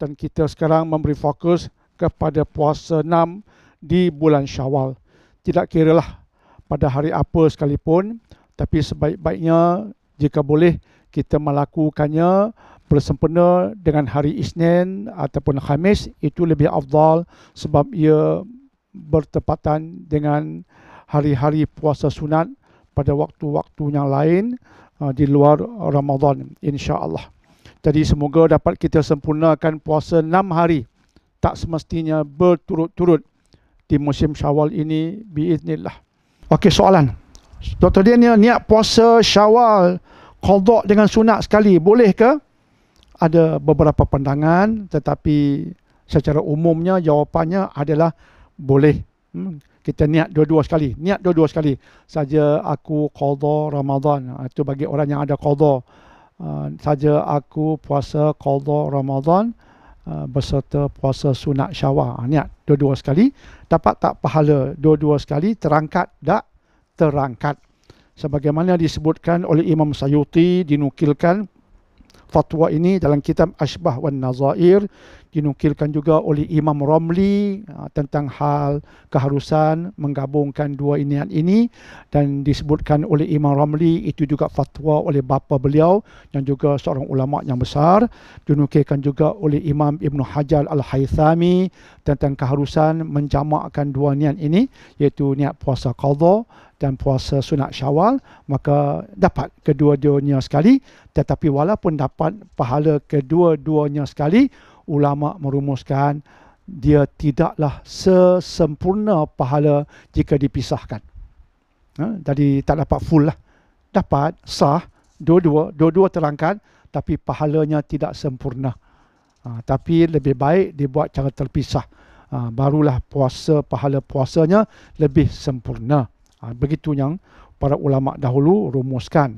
dan kita sekarang memberi fokus kepada puasa enam di bulan syawal. Tidak kira lah pada hari apa sekalipun, tapi sebaik-baiknya jika boleh kita melakukannya bersempena dengan hari Isnin ataupun Khamis itu lebih afdal sebab ia bertepatan dengan hari-hari puasa sunat pada waktu-waktu yang lain uh, di luar Ramadan insya-Allah. Jadi semoga dapat kita sempurnakan puasa enam hari tak semestinya berturut-turut di musim Syawal ini biiznillah. Okey soalan. Dr Daniel niat puasa Syawal qada dengan sunat sekali boleh ke? Ada beberapa pandangan tetapi secara umumnya jawapannya adalah boleh. Hmm. Kita niat dua-dua sekali. Niat dua-dua sekali. Saja aku qada Ramadan. Itu bagi orang yang ada qada. Uh, saja aku puasa qada Ramadan uh, berserta puasa sunat Syawal ha, niat dua-dua sekali dapat tak pahala dua-dua sekali terangkat tak terangkat sebagaimana disebutkan oleh Imam Sayuti dinukilkan fatwa ini dalam kitab Ashbah wan Nazair dinukilkan juga oleh Imam Romli ha, tentang hal keharusan menggabungkan dua niat ini dan disebutkan oleh Imam Romli itu juga fatwa oleh bapa beliau yang juga seorang ulama yang besar dinukilkan juga oleh Imam Ibn Hajar Al-Haythami tentang keharusan menjamakkan dua niat ini iaitu niat puasa qadha dan puasa sunat syawal maka dapat kedua-duanya sekali tetapi walaupun dapat pahala kedua-duanya sekali ulama merumuskan dia tidaklah sesempurna pahala jika dipisahkan ha? jadi tak dapat full lah dapat sah dua-dua dua-dua terangkan tapi pahalanya tidak sempurna ha, tapi lebih baik dibuat cara terpisah ha, barulah puasa pahala puasanya lebih sempurna Ha, begitu yang para ulama dahulu rumuskan.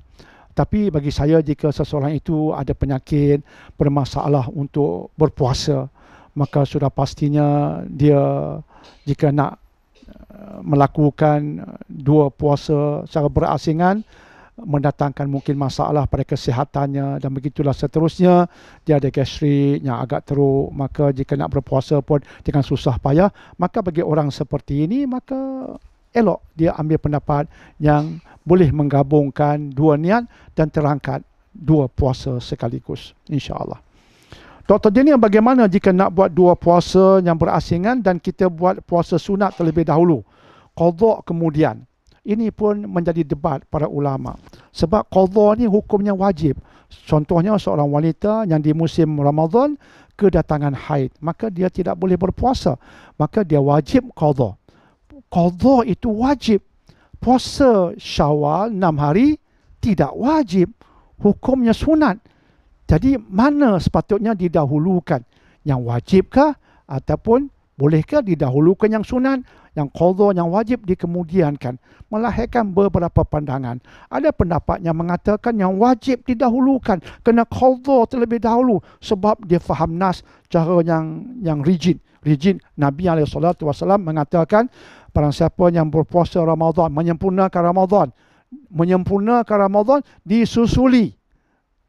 Tapi bagi saya jika seseorang itu ada penyakit, bermasalah untuk berpuasa, maka sudah pastinya dia jika nak eh, melakukan dua puasa secara berasingan mendatangkan mungkin masalah pada kesihatannya dan begitulah seterusnya dia ada gastrik yang agak teruk maka jika nak berpuasa pun dengan susah payah maka bagi orang seperti ini maka elok dia ambil pendapat yang boleh menggabungkan dua niat dan terangkat dua puasa sekaligus insyaallah. Dr. Jenny, bagaimana jika nak buat dua puasa yang berasingan dan kita buat puasa sunat terlebih dahulu qadha kemudian. Ini pun menjadi debat para ulama. Sebab qadha ni hukumnya wajib. Contohnya seorang wanita yang di musim Ramadan kedatangan haid, maka dia tidak boleh berpuasa. Maka dia wajib qadha qadha itu wajib. Puasa Syawal enam hari tidak wajib. Hukumnya sunat. Jadi mana sepatutnya didahulukan? Yang wajibkah ataupun bolehkah didahulukan yang sunat? Yang qadha yang wajib dikemudiankan. Melahirkan beberapa pandangan. Ada pendapat yang mengatakan yang wajib didahulukan kena qadha terlebih dahulu sebab dia faham nas cara yang yang rigid. Rigid Nabi saw mengatakan Para siapa yang berpuasa Ramadan, menyempurnakan Ramadan, menyempurnakan Ramadan disusuli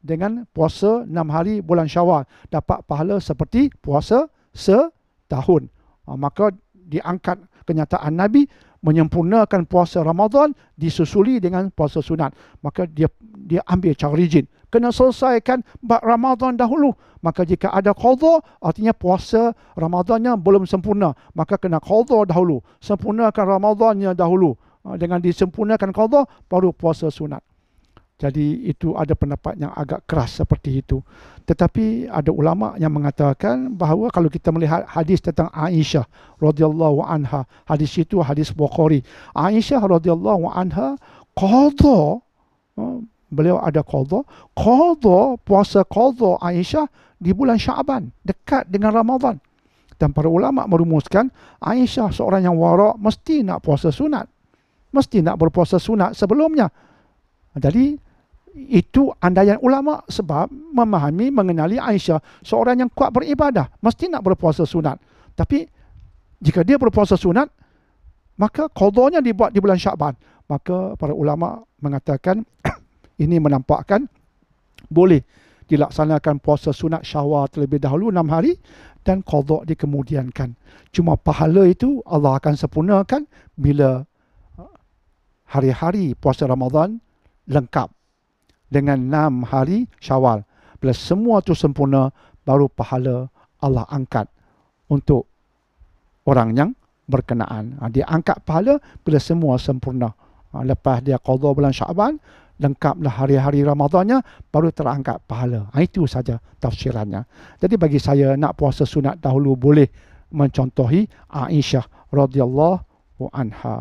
dengan puasa enam hari bulan Syawal dapat pahala seperti puasa setahun. Ah, maka diangkat kenyataan Nabi menyempurnakan puasa Ramadan disusuli dengan puasa sunat. Maka dia dia ambil cara rigid kena selesaikan bab Ramadan dahulu. Maka jika ada qadha, artinya puasa Ramadannya belum sempurna. Maka kena qadha dahulu. Sempurnakan Ramadannya dahulu. Ha, dengan disempurnakan qadha, baru puasa sunat. Jadi itu ada pendapat yang agak keras seperti itu. Tetapi ada ulama yang mengatakan bahawa kalau kita melihat hadis tentang Aisyah radhiyallahu anha, hadis itu hadis Bukhari. Aisyah radhiyallahu anha qadha ha, beliau ada qadha. Qadha puasa qadha Aisyah di bulan Syaban dekat dengan Ramadan. Dan para ulama merumuskan Aisyah seorang yang warak mesti nak puasa sunat. Mesti nak berpuasa sunat sebelumnya. Jadi itu andaian ulama sebab memahami mengenali Aisyah seorang yang kuat beribadah mesti nak berpuasa sunat. Tapi jika dia berpuasa sunat maka qadanya dibuat di bulan Syaban. Maka para ulama mengatakan ini menampakkan boleh dilaksanakan puasa sunat syawal terlebih dahulu 6 hari dan kodok dikemudiankan. Cuma pahala itu Allah akan sempurnakan bila uh, hari-hari puasa Ramadan lengkap dengan 6 hari syawal. Bila semua itu sempurna, baru pahala Allah angkat untuk orang yang berkenaan. Ha, dia angkat pahala bila semua sempurna. Ha, lepas dia kodok bulan syawal, lengkaplah hari-hari Ramadannya baru terangkat pahala. Ha, itu saja tafsirannya. Jadi bagi saya nak puasa sunat dahulu boleh mencontohi Aisyah radhiyallahu anha.